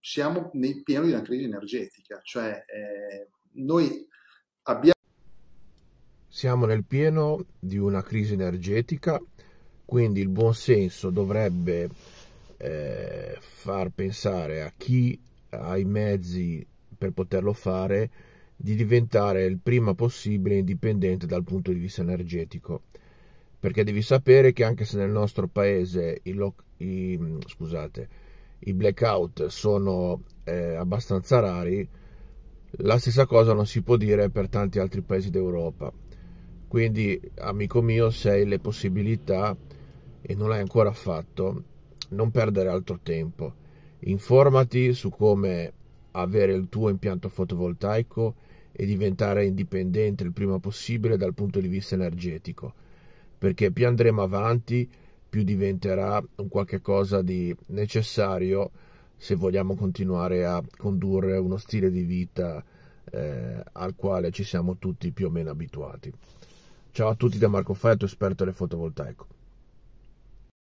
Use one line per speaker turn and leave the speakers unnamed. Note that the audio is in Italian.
siamo nel pieno di una crisi energetica, cioè eh, noi abbiamo... Siamo nel pieno di una crisi energetica, quindi il buon senso dovrebbe eh, far pensare a chi ha i mezzi per poterlo fare di diventare il prima possibile indipendente dal punto di vista energetico perché devi sapere che anche se nel nostro paese i, lo- i, scusate, i blackout sono eh, abbastanza rari, la stessa cosa non si può dire per tanti altri paesi d'Europa. Quindi, amico mio, se hai le possibilità e non l'hai ancora fatto, non perdere altro tempo. Informati su come avere il tuo impianto fotovoltaico e diventare indipendente il prima possibile dal punto di vista energetico, perché più andremo avanti più diventerà un qualche cosa di necessario se vogliamo continuare a condurre uno stile di vita eh, al quale ci siamo tutti più o meno abituati. Ciao a tutti da Marco Fetto, esperto del fotovoltaico.